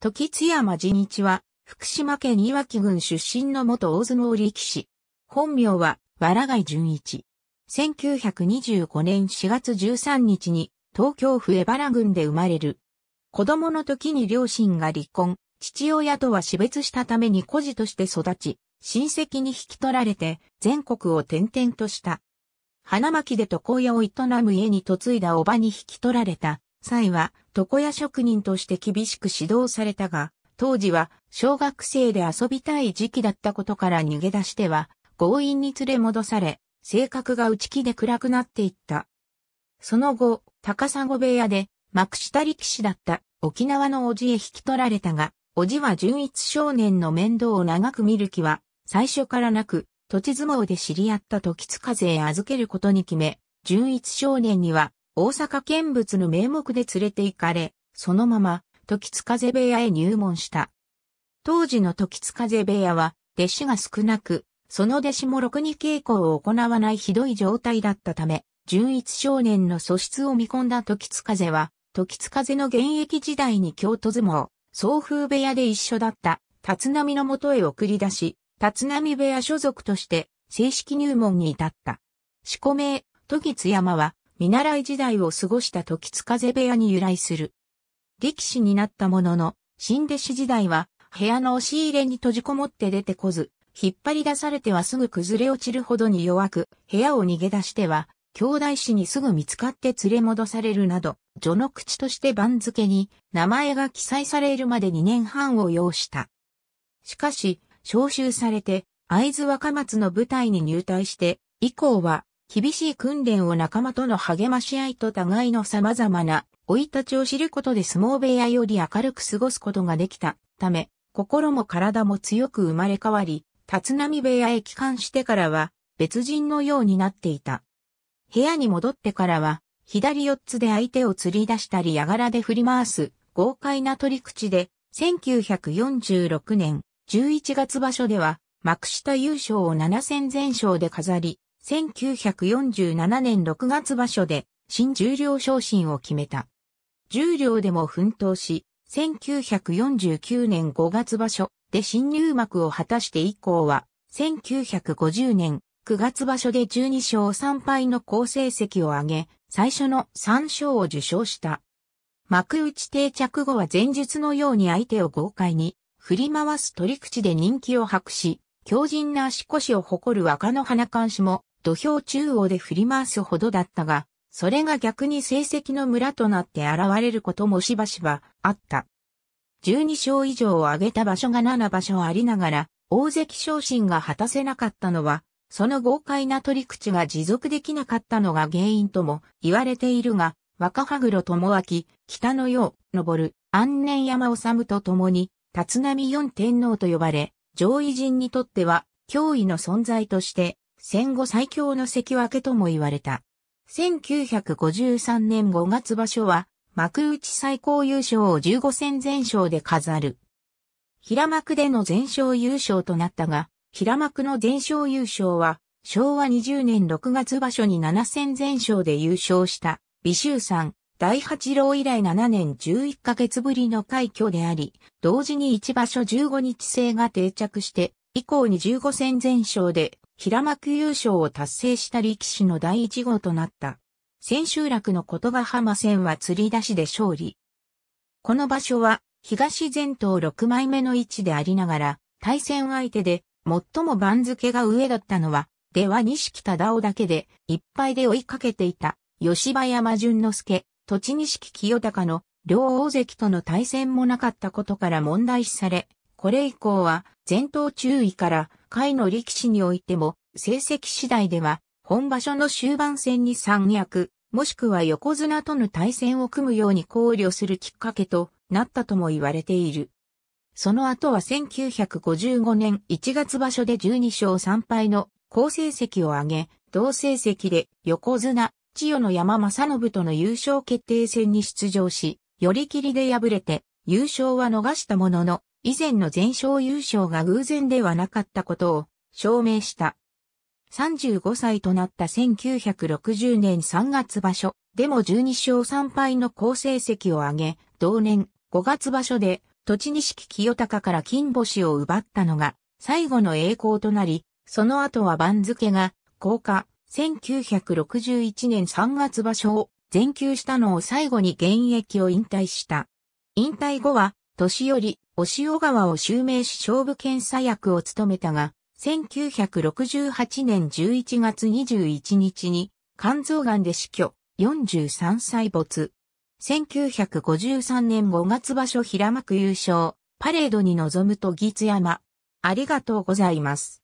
時津山地日は、福島県いわき郡出身の元大相撲力士。本名は、わらがい淳一。1925年4月13日に、東京府江原郡で生まれる。子供の時に両親が離婚、父親とは死別したために孤児として育ち、親戚に引き取られて、全国を転々とした。花巻で床屋を営む家に嫁いだおばに引き取られた、際は床屋職人として厳しく指導されたが、当時は小学生で遊びたい時期だったことから逃げ出しては強引に連れ戻され、性格が内気で暗くなっていった。その後、高砂部屋で幕下力士だった沖縄のおじへ引き取られたが、おじは純一少年の面倒を長く見る気は最初からなく、土地相撲で知り合った時津風へ預けることに決め、純一少年には大阪見物の名目で連れて行かれ、そのまま、時津風部屋へ入門した。当時の時津風部屋は、弟子が少なく、その弟子もろくに稽古を行わないひどい状態だったため、純一少年の素質を見込んだ時津風は、時津風の現役時代に京都相撲、総風部屋で一緒だった立浪のもとへ送り出し、立浪部屋所属として正式入門に至った。四個名、時津山は見習い時代を過ごした時津風部屋に由来する。力士になったものの、新弟子時代は、部屋の押し入れに閉じこもって出てこず、引っ張り出されてはすぐ崩れ落ちるほどに弱く、部屋を逃げ出しては、兄弟子にすぐ見つかって連れ戻されるなど、序の口として番付に名前が記載されるまで2年半を要した。しかし、招集されて、会津若松の舞台に入隊して、以降は厳しい訓練を仲間との励まし合いと互いの様々な追い立ちを知ることで相撲部屋より明るく過ごすことができたため、心も体も強く生まれ変わり、立浪部屋へ帰還してからは別人のようになっていた。部屋に戻ってからは、左四つで相手を釣り出したり矢柄で振り回す豪快な取り口で、1946年11月場所では幕下優勝を7戦全勝で飾り、1947年6月場所で新十両昇進を決めた。十両でも奮闘し、1949年5月場所で新入幕を果たして以降は、1950年9月場所で12勝3敗の好成績を挙げ、最初の3勝を受賞した。幕内定着後は前述のように相手を豪快に振り回す取り口で人気を博し、強靭な足腰を誇る若の花監視も土俵中央で振り回すほどだったが、それが逆に成績の村となって現れることもしばしばあった。12勝以上を挙げた場所が7場所ありながら、大関昇進が果たせなかったのは、その豪快な取り口が持続できなかったのが原因とも言われているが、若羽黒智明、北の世、登る、安年山治と共に、立浪四天皇と呼ばれ、上位陣にとっては、脅威の存在として戦後最強の関脇とも言われた。1953年5月場所は、幕内最高優勝を15戦全勝で飾る。平幕での全勝優勝となったが、平幕の全勝優勝は、昭和20年6月場所に7戦全勝で優勝した、美州さん、第八郎以来7年11ヶ月ぶりの快挙であり、同時に1場所15日制が定着して、以降に15戦全勝で平幕優勝を達成した力士の第一号となった。千秋楽の言葉浜戦は釣り出しで勝利。この場所は東前頭6枚目の位置でありながら、対戦相手で最も番付が上だったのは、では錦忠夫だけで、一敗で追いかけていた、吉羽山淳之介、土地錦清高の両大関との対戦もなかったことから問題視され、これ以降は前頭注意から下位の力士においても成績次第では本場所の終盤戦に三役、もしくは横綱との対戦を組むように考慮するきっかけとなったとも言われている。その後は1955年1月場所で12勝3敗の好成績を挙げ、同成績で横綱、千代の山正信との優勝決定戦に出場し、寄り切りで敗れて優勝は逃したものの、以前の全勝優勝が偶然ではなかったことを証明した。35歳となった1960年3月場所でも12勝3敗の好成績を挙げ、同年5月場所で栃錦清高から金星を奪ったのが最後の栄光となり、その後は番付が降下、1961年3月場所を全休したのを最後に現役を引退した。引退後は、年寄り、押尾川を襲名し勝負検査役を務めたが、1968年11月21日に肝臓癌で死去、43歳没。1953年5月場所平幕優勝、パレードに臨むとギツ山。ありがとうございます。